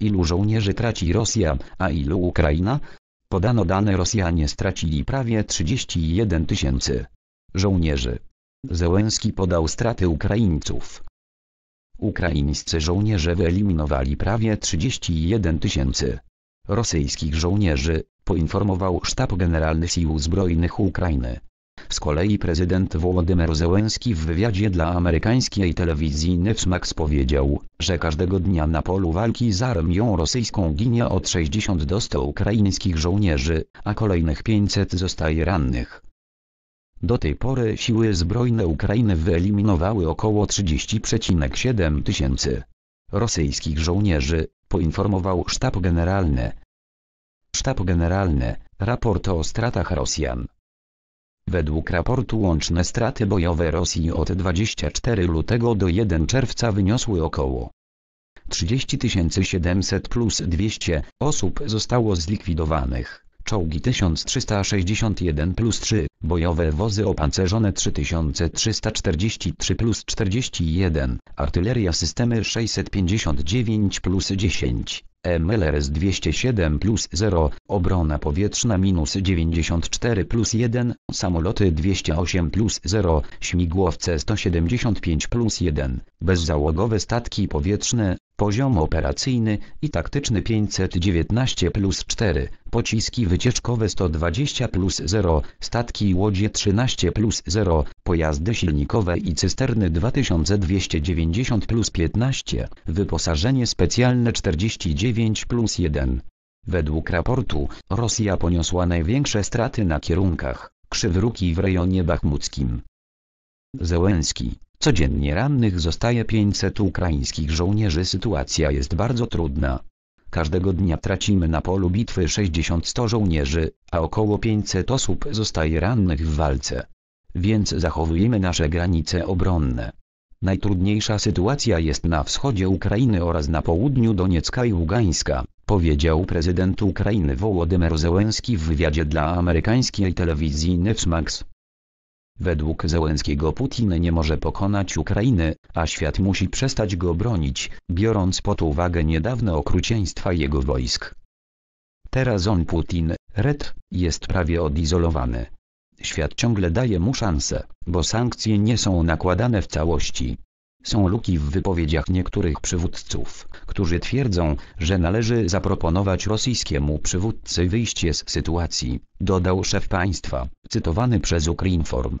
Ilu żołnierzy traci Rosja, a ilu Ukraina? Podano dane Rosjanie stracili prawie 31 tysięcy żołnierzy. Zełenski podał straty Ukraińców. Ukraińscy żołnierze wyeliminowali prawie 31 tysięcy rosyjskich żołnierzy, poinformował Sztab Generalny Sił Zbrojnych Ukrainy. Z kolei prezydent Władimir Zełenski w wywiadzie dla amerykańskiej telewizji Newsmax powiedział, że każdego dnia na polu walki z armią rosyjską ginie od 60 do 100 ukraińskich żołnierzy, a kolejnych 500 zostaje rannych. Do tej pory siły zbrojne Ukrainy wyeliminowały około 30,7 tysięcy rosyjskich żołnierzy, poinformował sztab generalny. Sztab generalny, raport o stratach Rosjan. Według raportu łączne straty bojowe Rosji od 24 lutego do 1 czerwca wyniosły około 30 700 plus 200 osób zostało zlikwidowanych, czołgi 1361 plus 3, bojowe wozy opancerzone 3343 plus 41, artyleria systemy 659 plus 10, MLRS 207 plus 0, obrona powietrzna minus 94 plus 1, samoloty 208 plus 0, śmigłowce 175 plus 1, bezzałogowe statki powietrzne, poziom operacyjny i taktyczny 519 plus 4, pociski wycieczkowe 120 plus 0, statki łodzie 13 plus 0, pojazdy silnikowe i cysterny 2290 plus 15, wyposażenie specjalne 49 plus 1. Według raportu, Rosja poniosła największe straty na kierunkach Krzywruki w rejonie bachmuckim. Zełenski, codziennie rannych zostaje 500 ukraińskich żołnierzy sytuacja jest bardzo trudna. Każdego dnia tracimy na polu bitwy 60 żołnierzy, a około 500 osób zostaje rannych w walce więc zachowujemy nasze granice obronne. Najtrudniejsza sytuacja jest na wschodzie Ukrainy oraz na południu Doniecka i Ługańska, powiedział prezydent Ukrainy Wołodymyr Zełenski w wywiadzie dla amerykańskiej telewizji Newsmax. Według Zełenskiego Putin nie może pokonać Ukrainy, a świat musi przestać go bronić, biorąc pod uwagę niedawne okrucieństwa jego wojsk. Teraz on Putin, Red, jest prawie odizolowany. Świat ciągle daje mu szansę, bo sankcje nie są nakładane w całości. Są luki w wypowiedziach niektórych przywódców, którzy twierdzą, że należy zaproponować rosyjskiemu przywódcy wyjście z sytuacji, dodał szef państwa, cytowany przez Ukrinform.